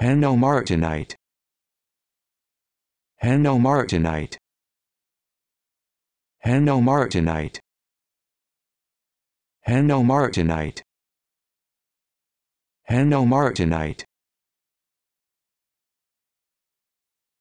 Hanno Martinite. Hanno Martinite. Hanno Martinite. Hanno Martinite. Hanno Martinite.